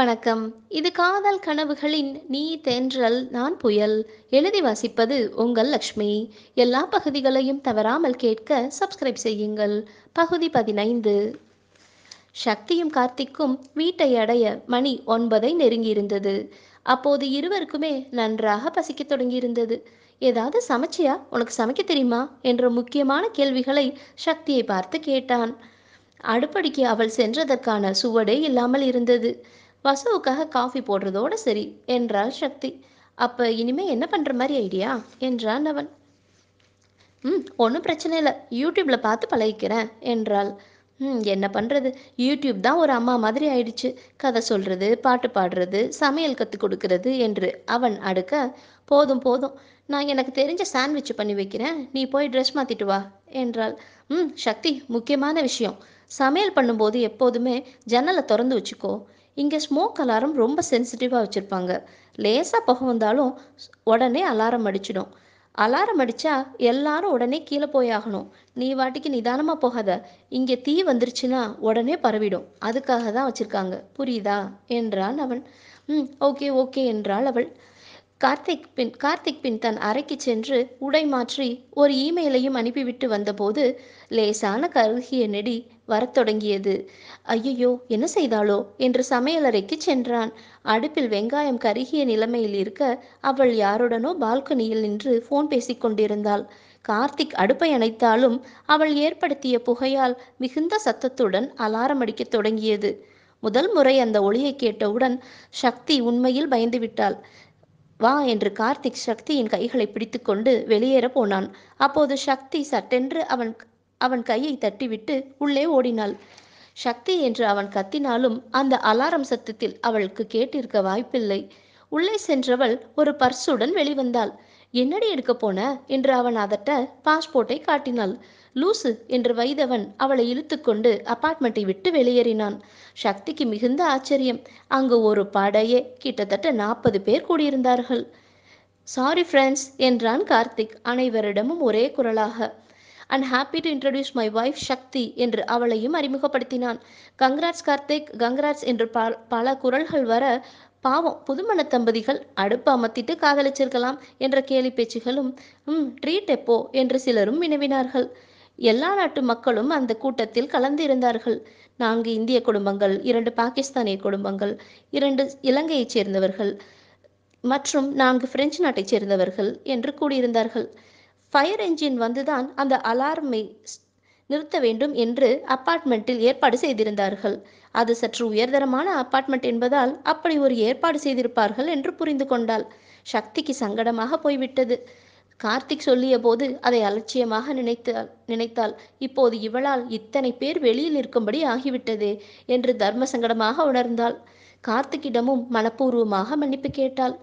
வணக்கம் இது காதல் கனவுகளின் நீ தென்றல் நான் புயல் எழுதி வாசிப்பது உங்கள் லக்ஷ்மி எல்லா பகுதிகளையும் தவறாமல் கேட்க சப்ஸ்கிரைப் செய்யுங்கள் பகுதி பதினைந்து சக்தியும் கார்த்திக்கும் வீட்டை அடைய மணி ஒன்பதை நெருங்கியிருந்தது அப்போது இருவருக்குமே நன்றாக பசிக்க தொடங்கியிருந்தது ஏதாவது சமைச்சியா உனக்கு சமைக்க தெரியுமா என்ற முக்கியமான கேள்விகளை சக்தியை பார்த்து கேட்டான் அடுப்படிக்கு அவள் சென்றதற்கான சுவடே இல்லாமல் இருந்தது வசுவுக்காக காஃபி போடுறதோட சரி என்றாள் சக்தி அப்போ இனிமே என்ன பண்ணுற மாதிரி ஐடியா என்றான் அவன் ம் ஒன்றும் பிரச்சனை இல்லை யூடியூப்பில் பார்த்து பழகிக்கிறேன் என்றாள் ம் என்ன பண்ணுறது யூடியூப் தான் ஒரு அம்மா மாதிரி ஆயிடுச்சு கதை சொல்கிறது பாட்டு பாடுறது சமையல் கற்றுக் கொடுக்கறது என்று அவன் அடுக்க போதும் போதும் நான் எனக்கு தெரிஞ்ச சாண்ட்விச் பண்ணி வைக்கிறேன் நீ போய் ட்ரெஸ் மாற்றிட்டு வா என்றாள் ம் சக்தி முக்கியமான விஷயம் சமையல் பண்ணும்போது எப்போதுமே ஜன்னலை திறந்து வச்சுக்கோ இங்கே ஸ்மோக் அலாரம் ரொம்ப சென்சிட்டிவாக வச்சுருப்பாங்க லேசாக புகை வந்தாலும் உடனே அலாரம் அடிச்சிடும் அலாரம் அடித்தா எல்லாரும் உடனே கீழே போய் ஆகணும் நீ வாட்டிக்கு நிதானமாக போகாத இங்கே தீ வந்துருச்சுன்னா உடனே பரவிடும் அதுக்காக தான் வச்சுருக்காங்க புரியுதா என்றான் அவன் ம் ஓகே ஓகே என்றாள் அவள் கார்த்திக் பின் கார்த்திக் பின் தன் அறைக்கு சென்று உடை மாற்றி ஒரு இமெயிலையும் அனுப்பிவிட்டு வந்தபோது லேசான கருகிய நெடி வரத் தொடங்கியது ஐயையோ என்ன செய்தாளோ என்று சமையலறைக்கு சென்றான் அடுப்பில் வெங்காயம் கருகிய நிலைமையில் இருக்க அவள் யாருடனோ பால்கனியில் நின்று ஃபோன் பேசிக் கொண்டிருந்தாள் கார்த்திக் அடுப்பை அணைத்தாலும் அவள் ஏற்படுத்திய புகையால் மிகுந்த சத்தத்துடன் அலாரம் அடிக்கத் தொடங்கியது முதல் முறை அந்த ஒளியை கேட்டவுடன் சக்தி உண்மையில் பயந்துவிட்டாள் வா என்று கார்த்திக் சக்தியின் கைகளை பிடித்துக்கொண்டு வெளியேற போனான் அப்போது சக்தி சட்டென்று அவன் அவன் கையை தட்டிவிட்டு உள்ளே ஓடினாள் சக்தி என்று அவன் கத்தினாலும் அந்த அலாரம் சத்தத்தில் அவளுக்கு கேட்டிருக்க வாய்ப்பில்லை உள்ளே சென்றவள் ஒரு பர்சுடன் வெளிவந்தாள் என்னடி எடுக்க போன என்று அவன் அதட்ட பாஸ்போர்ட்டை காட்டினாள் லூசு என்று வைதவன் அவளை இழுத்துக்கொண்டு அபார்ட்மெண்ட்டை விட்டு வெளியேறினான் சக்திக்கு மிகுந்த ஆச்சரியம் அங்கு ஒரு படையே கிட்டத்தட்ட நாற்பது பேர் கூடியிருந்தார்கள் சாரி ஃப்ரெண்ட்ஸ் என்றான் கார்த்திக் அனைவரிடமும் ஒரே குரலாக and happy to introduce my wife Sakthi என்று அவளையும் அறிமுகப்படுத்தினான் கங்கராஜ் கார்த்திக் கங்கராஜ் என்று பல குரல்கள் வர பாவம் புதுமண தம்பதிகள் அடுப்பு அமர்த்திட்டு காதலிச்சிருக்கலாம் என்ற கேலி பேச்சுகளும் ம் ட்ரீட் எப்போ என்று சிலரும் வினவினார்கள் எல்லா நாட்டு மக்களும் அந்த கூட்டத்தில் கலந்து இருந்தார்கள் நான்கு இந்திய குடும்பங்கள் இரண்டு பாகிஸ்தானிய குடும்பங்கள் இரண்டு இலங்கையைச் சேர்ந்தவர்கள் மற்றும் நான்கு பிரெஞ்சு நாட்டைச் சேர்ந்தவர்கள் என்று கூடியிருந்தார்கள் ஃபயர் என்ஜின் வந்துதான் அந்த அலார்மை நிறுத்த வேண்டும் என்று அப்பார்ட்மெண்ட்டில் ஏற்பாடு செய்திருந்தார்கள் அது சற்று உயர்தரமான அப்பார்ட்மெண்ட் என்பதால் அப்படி ஒரு ஏற்பாடு செய்திருப்பார்கள் என்று புரிந்து கொண்டாள் சக்திக்கு சங்கடமாக போய்விட்டது கார்த்திக் சொல்லிய போது அதை அலட்சியமாக நினைத்தாள் நினைத்தாள் இப்போது இவளால் இத்தனை பேர் வெளியில் இருக்கும்படி ஆகிவிட்டதே என்று தர்ம சங்கடமாக உணர்ந்தாள் கார்த்திக்கிடமும் மனப்பூர்வமாக மன்னிப்பு கேட்டாள்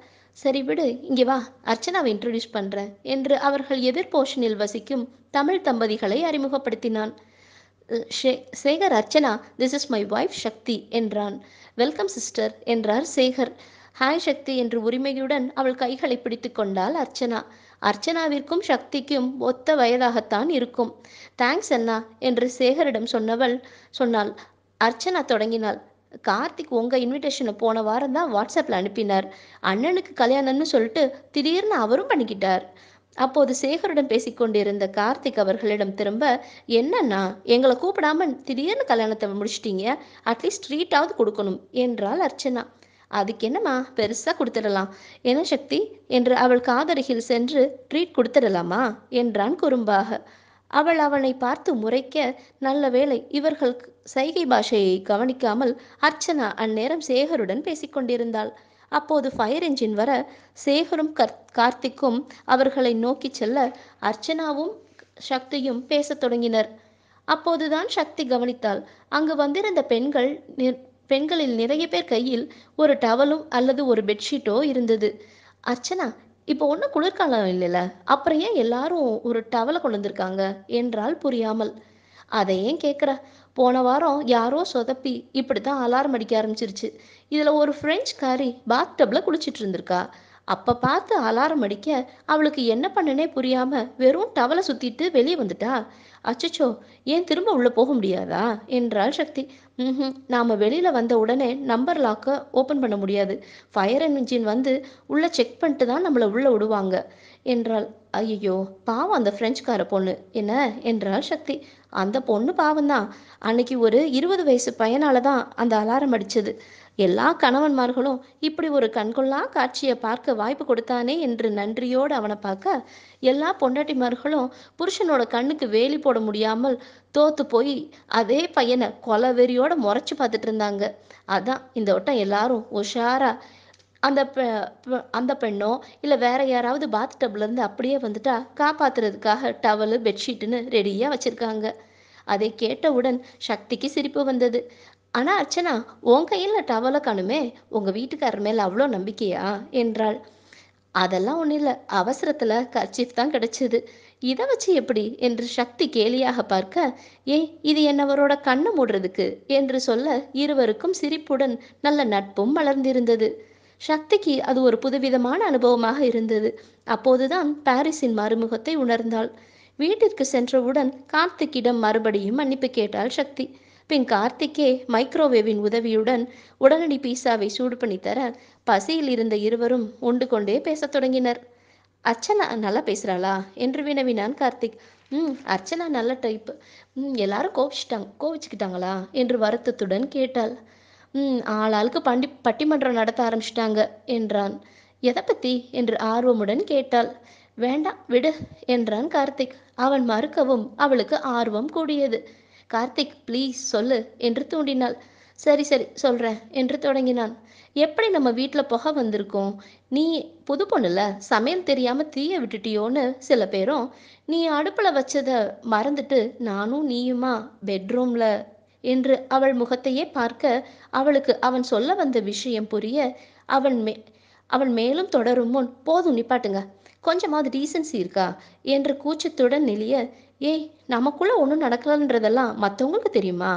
சரி விடு இங்கே வா அர்ச்சனாவை இன்ட்ரடியூஸ் பண்ணுறேன் என்று அவர்கள் எதிர்போஷனில் வசிக்கும் தமிழ் தம்பதிகளை அறிமுகப்படுத்தினான் Sekar Archana this is my wife Sakthi என்றான் வெல்கம் சிஸ்டர் என்றார் சேகர் ஹாய் சக்தி என்று உரிமையுடன் அவள் கைகளை பிடித்து கொண்டாள் அர்ச்சனா அர்ச்சனாவிற்கும் சக்திக்கும் ஒத்த வயதாகத்தான் இருக்கும் தேங்க்ஸ் அண்ணா என்று சேகரிடம் சொன்னவள் சொன்னாள் அர்ச்சனா தொடங்கினாள் கார்த்திக் உங்கள் இன்விடேஷனை போன வாரம் தான் வாட்ஸ்அப்பில் அனுப்பினார் அண்ணனுக்கு கல்யாணம்னு சொல்லிட்டு திடீர்னு அவரும் பண்ணிக்கிட்டார் அப்போது சேகருடன் பேசிக்கொண்டிருந்த கார்த்திக் அவர்களிடம் திரும்ப என்னன்னா எங்களை கூப்பிடாம திடீர்னு கல்யாணத்தை முடிச்சிட்டீங்க அட்லீஸ்ட் ஸ்ட்ரீட்டாவது கொடுக்கணும் என்றாள் அர்ச்சனா அதுக்கு என்னம்மா பெருசாக கொடுத்துடலாம் என்ன சக்தி என்று அவள் காதருகில் சென்று ட்ரீட் கொடுத்துடலாமா என்றான் குறும்பாக அவள் அவனை பார்த்து முறைக்க நல்ல வேளை இவர்கள் சைகை பாஷையை கவனிக்காமல் அர்ச்சனா அந்நேரம் சேகருடன் பேசிக்கொண்டிருந்தாள் அப்போது ஃபயர் என்ஜின் வர சேகரும் கார்த்திக்கும் அவர்களை நோக்கி செல்ல அர்ச்சனாவும் சக்தியும் பேசத் தொடங்கினர் அப்போதுதான் சக்தி கவனித்தாள் அங்கு வந்திருந்த பெண்கள் பெண்களில் நிறைய பேர் கையில் ஒரு டவலும் அல்லது ஒரு பெட்ஷீட்டோ இருந்தது அர்ச்சனா இப்போ ஒன்றும் குளிர்காலம் இல்லைல்ல அப்புறம் ஏன் எல்லாரும் ஒரு டவலை கொண்டு வந்திருக்காங்க என்றால் புரியாமல் அதை ஏன் கேட்குற போன வாரம் யாரோ சொதப்பி இப்படி தான் அலாரம் அடிக்க ஆரம்பிச்சிருச்சு இதில் ஒரு ஃப்ரெஞ்ச் காரி பாத் டப்பில் குளிச்சிட்டு இருந்திருக்கா அப்போ பார்த்து அலாரம் அடிக்க அவளுக்கு என்ன பண்ணனே புரியாமல் வெறும் டவலை சுற்றிட்டு வெளியே வந்துட்டா அச்சச்சோ ஏன் திரும்ப உள்ளே போக முடியாதா என்றாள் சக்தி ம் நாம் வெளியில் வந்த உடனே நம்பர் லாக்கை ஓப்பன் பண்ண முடியாது ஃபயர் இன்ஜின் வந்து உள்ளே செக் பண்ணிட்டு தான் நம்மளை உள்ளே விடுவாங்க என்றாள் ஐயோ பாவம் அந்த ஃப்ரெஞ்சுக்கார பொண்ணு என்ன என்றாள் சக்தி அந்த பொண்ணு பாவம்தான் அன்னைக்கு ஒரு இருபது வயசு பையனால தான் அந்த அலாரம் அடித்தது எல்லா கணவன்மார்களும் இப்படி ஒரு கண்கொள்ளா காட்சியை பார்க்க வாய்ப்பு கொடுத்தானே என்று நன்றியோடு அவனை பார்க்க எல்லா பொண்டாட்டிமார்களும் புருஷனோட கண்ணுக்கு வேலி போட முடியாமல் தோத்து போய் அதே பையனை கொலை வெறியோட முறைச்சு பார்த்துட்டு இருந்தாங்க அதான் இந்த வட்டம் எல்லாரும் உஷாரா அந்த அந்த பெண்ணோ இல்லை வேற யாராவது பாத் இருந்து அப்படியே வந்துட்டா காப்பாத்துறதுக்காக டவலு பெட்ஷீட்டுன்னு ரெடியாக வச்சுருக்காங்க அதை கேட்டவுடன் சக்திக்கு சிரிப்பு வந்தது ஆனால் அர்ச்சனா உன் கையில் டவலை காணுமே உங்கள் வீட்டுக்காரர் மேல அவ்வளோ நம்பிக்கையா என்றாள் அதெல்லாம் ஒன்றும் இல்லை அவசரத்தில் கர்ச்சீஃப் தான் கிடைச்சது இதை வச்சு எப்படி என்று சக்தி கேலியாக பார்க்க ஏய் இது என்னவரோட கண்ணை மூடுறதுக்கு என்று சொல்ல இருவருக்கும் சிரிப்புடன் நல்ல நட்பும் வளர்ந்திருந்தது சக்திக்கு அது ஒரு புதுவிதமான அனுபவமாக இருந்தது அப்போதுதான் பாரிஸின் மறுமுகத்தை உணர்ந்தாள் வீட்டிற்கு சென்றவுடன் கார்த்திக்கிடம் மறுபடியும் மன்னிப்பு கேட்டாள் சக்தி பின் கார்த்திக்கே மைக்ரோவேவின் உதவியுடன் உடனடி பீஸாவை சூடு பண்ணி தர பசியில் இருந்த இருவரும் உண்டு கொண்டே பேசத் தொடங்கினர் அர்ச்சனா நல்லா பேசுகிறாளா என்று வினவினான் கார்த்திக் ம் அர்ச்சனா நல்ல டைப் ம் எல்லாரும் கோவிச்சிட்டாங்க கோவிச்சுக்கிட்டாங்களா என்று வருத்தத்துடன் கேட்டாள் ம் ஆளாளுக்கு பண்டி பட்டிமன்றம் நடத்த ஆரம்பிச்சிட்டாங்க என்றான் எதை பற்றி என்று ஆர்வமுடன் கேட்டாள் வேண்டாம் விடு என்றான் கார்த்திக் அவன் மறுக்கவும் அவளுக்கு ஆர்வம் கூடியது கார்த்திக் ப்ளீஸ் சொல்லு என்று தூண்டினாள் சரி சரி சொல்கிறேன் என்று தொடங்கினான் எப்படி நம்ம வீட்டில் புக வந்திருக்கோம் நீ புது பொண்ணுல சமையல் தெரியாமல் தீய விட்டுட்டியோன்னு சில பேரும் நீ அடுப்பில் வச்சதை மறந்துட்டு நானும் நீயுமா பெட்ரூமில் என்று அவள் முகத்தையே பார்க்க அவளுக்கு அவன் சொல்ல வந்த விஷயம் புரிய அவன் மே அவன் மேலும் தொடரும் முன் போதும் நிப்பாட்டுங்க கொஞ்சமாவது டீசன்சி இருக்கா என்று கூச்சத்துடன் நிலைய ஏய் நமக்குள்ள ஒன்றும் நடக்கலன்றதெல்லாம் மற்றவங்களுக்கு தெரியுமா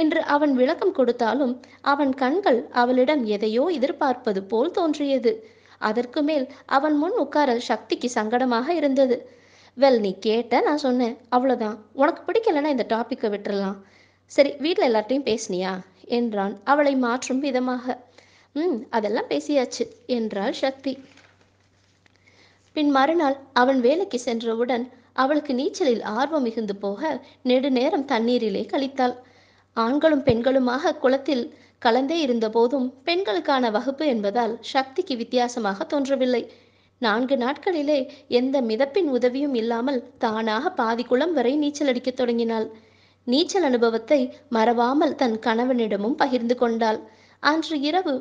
என்று அவன் விளக்கம் கொடுத்தாலும் அவன் கண்கள் அவளிடம் எதையோ எதிர்பார்ப்பது போல் தோன்றியது அதற்கு மேல் அவன் முன் உட்கார சக்திக்கு சங்கடமாக இருந்தது வெல் நீ கேட்ட நான் சொன்னேன் அவ்வளோதான் உனக்கு பிடிக்கலன்னா இந்த டாப்பிக்கை விட்டுறலாம் சரி வீட்டில் எல்லார்ட்டையும் பேசினியா என்றான் அவளை மாற்றும் விதமாக ம் அதெல்லாம் பேசியாச்சு என்றாள் சக்தி பின் மறுநாள் அவன் வேலைக்கு சென்றவுடன் அவளுக்கு நீச்சலில் ஆர்வம் மிகுந்து போக நெடுநேரம் தண்ணீரிலே கழித்தாள் ஆண்களும் பெண்களுமாக குளத்தில் கலந்தே இருந்தபோதும் பெண்களுக்கான வகுப்பு என்பதால் சக்திக்கு வித்தியாசமாக தோன்றவில்லை நான்கு நாட்களிலே எந்த மிதப்பின் உதவியும் இல்லாமல் தானாக பாதி குளம் வரை நீச்சல் அடிக்கத் தொடங்கினாள் நீச்சல் அனுபவத்தை மறவாமல் தன் கணவனிடமும் பகிர்ந்து கொண்டாள் அன்று இரவு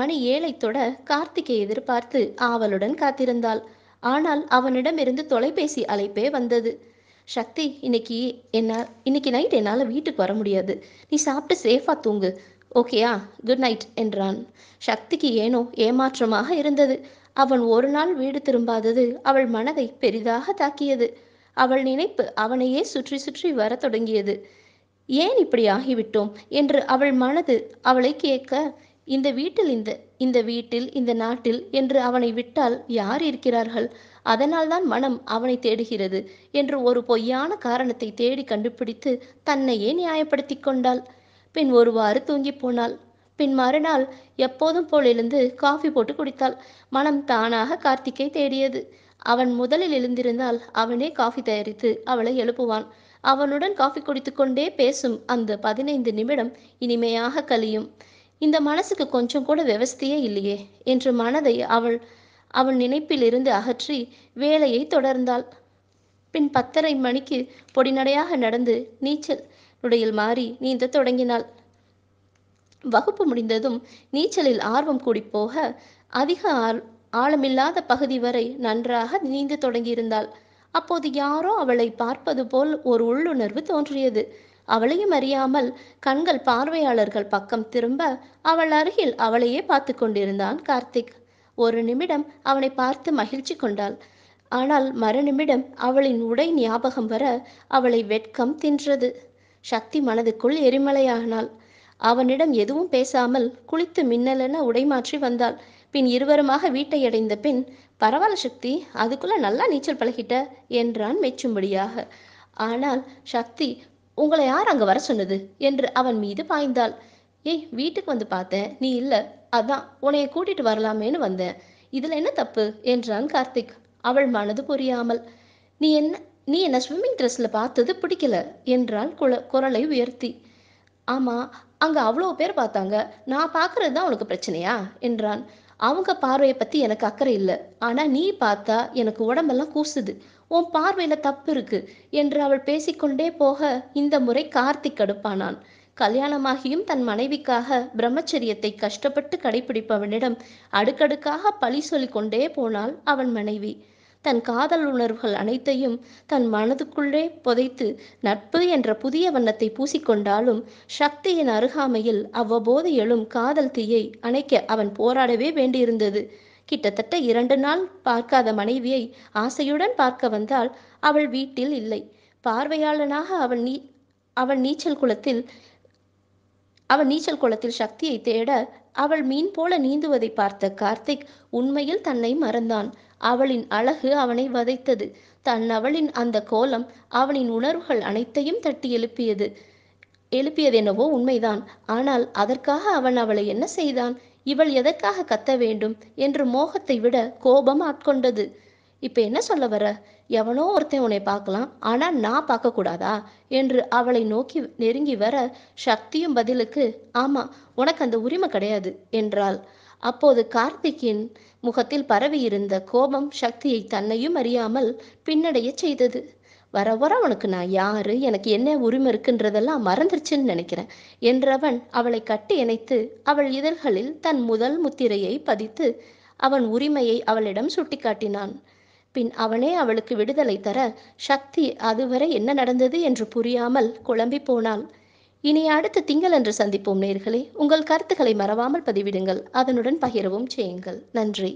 மணி ஏழை தொட கார்த்திகை எதிர்பார்த்து ஆவலுடன் காத்திருந்தாள் ஆனால் அவனிடமிருந்து தொலைபேசி அழைப்பே வந்தது சக்தி இன்னைக்கு என்ன இன்னைக்கு நைட் என்னால் வீட்டுக்கு வர முடியாது நீ சாப்பிட்டு சேஃபாக தூங்கு ஓகேயா குட் நைட் என்றான் சக்திக்கு ஏனோ ஏமாற்றமாக இருந்தது அவன் ஒரு நாள் வீடு திரும்பாதது அவள் மனதை பெரிதாக தாக்கியது அவள் நினைப்பு அவனையே சுற்றி சுற்றி வர தொடங்கியது ஏன் இப்படி ஆகிவிட்டோம் என்று அவள் மனது அவளை கேட்க இந்த வீட்டில் இந்த இந்த வீட்டில் இந்த நாட்டில் என்று அவனை விட்டால் யார் இருக்கிறார்கள் அதனால்தான் மனம் அவனை தேடுகிறது என்று ஒரு பொய்யான காரணத்தை தேடி கண்டுபிடித்து தன்னையே நியாயப்படுத்தி கொண்டாள் பின் ஒருவாறு தூங்கி போனாள் பின் மறுநாள் எப்போதும் போல் எழுந்து காஃபி போட்டு குடித்தாள் மனம் தானாக கார்த்திக்கை தேடியது அவன் முதலில் எழுந்திருந்தால் அவனே காஃபி தயாரித்து அவளை எழுப்புவான் அவனுடன் காஃபி குடித்துக்கொண்டே பேசும் அந்த பதினைந்து நிமிடம் இனிமையாக கழியும் இந்த மனசுக்கு கொஞ்சம் கூட விவஸ்தையே இல்லையே என்று மனதை அவள் அவள் நினைப்பிலிருந்து அகற்றி வேலையை தொடர்ந்தாள் பின் பத்தரை மணிக்கு பொடிநடையாக நடந்து நீச்சல் நுடையில் மாறி நீந்த தொடங்கினாள் வகுப்பு முடிந்ததும் நீச்சலில் ஆர்வம் கூடி போக அதிக ஆள் ஆழமில்லாத பகுதி வரை நன்றாக நீந்த தொடங்கியிருந்தாள் அப்போது யாரோ அவளை பார்ப்பது போல் ஒரு உள்ளுணர்வு தோன்றியது அவளையும் அறியாமல் கண்கள் பார்வையாளர்கள் பக்கம் திரும்ப அவள் அருகில் அவளையே பார்த்து கொண்டிருந்தான் கார்த்திக் ஒரு நிமிடம் அவனை பார்த்து மகிழ்ச்சி கொண்டாள் ஆனால் மறுநிமிடம் அவளின் உடை ஞாபகம் வர அவளை வெட்கம் தின்றது சக்தி மனதுக்குள் எரிமலையானாள் அவனிடம் எதுவும் பேசாமல் குளித்து மின்னலென உடை மாற்றி வந்தாள் பின் இருவருமாக வீட்டை அடைந்த பின் பரவாயில்ல சக்தி அதுக்குள்ள நல்லா நீச்சல் பழகிட்ட என்றான் மெச்சும்படியாக ஆனால் சக்தி உங்களை யார் அங்கே வர சொன்னது என்று அவன் மீது பாய்ந்தாள் ஏய் வீட்டுக்கு வந்து பார்த்தேன் நீ இல்லை அதான் உன்னைய கூட்டிட்டு வரலாமேன்னு வந்தேன் இதில் என்ன தப்பு என்றான் கார்த்திக் அவள் மனது புரியாமல் நீ என்ன நீ என்ன ஸ்விம்மிங் ட்ரெஸ்ஸில் பார்த்தது பிடிக்கல என்றால் குல குரலை உயர்த்தி ஆமாம் அங்கே அவ்வளோ பேர் பார்த்தாங்க நான் பார்க்கறது தான் உனக்கு பிரச்சனையா என்றான் அவங்க பார்வையை பற்றி எனக்கு அக்கறை இல்லை ஆனால் நீ பார்த்தா எனக்கு உடம்பெல்லாம் கூசுது உன் பார்வையில தப்பு இருக்கு என்று அவள் பேசிக்கொண்டே போக இந்த முறை கார்த்திக் கடுப்பானான் கல்யாணமாகியும் தன் மனைவிக்காக பிரம்மச்சரியத்தை கஷ்டப்பட்டு கடைபிடிப்பவனிடம் அடுக்கடுக்காக பழி சொல்லிக் கொண்டே போனாள் அவன் மனைவி தன் காதல் உணர்வுகள் அனைத்தையும் தன் மனதுக்குள்ளே புதைத்து நட்பு என்ற புதிய வண்ணத்தை பூசிக்கொண்டாலும் சக்தியின் அருகாமையில் அவ்வப்போது எழும் காதல் தீயை அணைக்க அவன் போராடவே வேண்டியிருந்தது கிட்டத்தட்ட இரண்டு நாள் பார்க்காத மனைவியை ஆசையுடன் பார்க்க வந்தால் அவள் வீட்டில் இல்லை பார்வையாளனாக அவள் நீ அவள் நீச்சல் குளத்தில் அவள் நீச்சல் குளத்தில் சக்தியை தேட அவள் மீன் போல நீந்துவதை பார்த்த கார்த்திக் உண்மையில் தன்னை மறந்தான் அவளின் அழகு அவனை வதைத்தது தன் அவளின் அந்த கோலம் அவனின் உணர்வுகள் அனைத்தையும் தட்டி எழுப்பியது எழுப்பியதெனவோ உண்மைதான் ஆனால் அதற்காக அவன் அவளை என்ன செய்தான் இவள் எதற்காக கத்த வேண்டும் என்று மோகத்தை விட கோபம் ஆட்கொண்டது இப்போ என்ன சொல்ல வர எவனோ ஒருத்தன் உன்னை பார்க்கலாம் ஆனால் நான் பார்க்கக்கூடாதா என்று அவளை நோக்கி நெருங்கி வர சக்தியும் பதிலுக்கு ஆமாம் உனக்கு அந்த உரிமை கிடையாது என்றாள் அப்போது கார்த்திக்கின் முகத்தில் பரவியிருந்த கோபம் சக்தியை தன்னையும் அறியாமல் பின்னடைய செய்தது வர வர அவனுக்கு நான் யார் எனக்கு என்ன உரிமை இருக்குன்றதெல்லாம் மறந்துருச்சுன்னு நினைக்கிறேன் என்றவன் அவளை கட்டி இணைத்து அவள் இதழ்களில் தன் முதல் முத்திரையை பதித்து அவன் உரிமையை அவளிடம் சுட்டிக்காட்டினான் பின் அவனே அவளுக்கு விடுதலை தர சக்தி அதுவரை என்ன நடந்தது என்று புரியாமல் குழம்பி போனாள் இனி அடுத்த திங்களன்று சந்திப்போம் நேர்களே உங்கள் கருத்துக்களை மறவாமல் பதிவிடுங்கள் அதனுடன் பகிரவும் செய்யுங்கள் நன்றி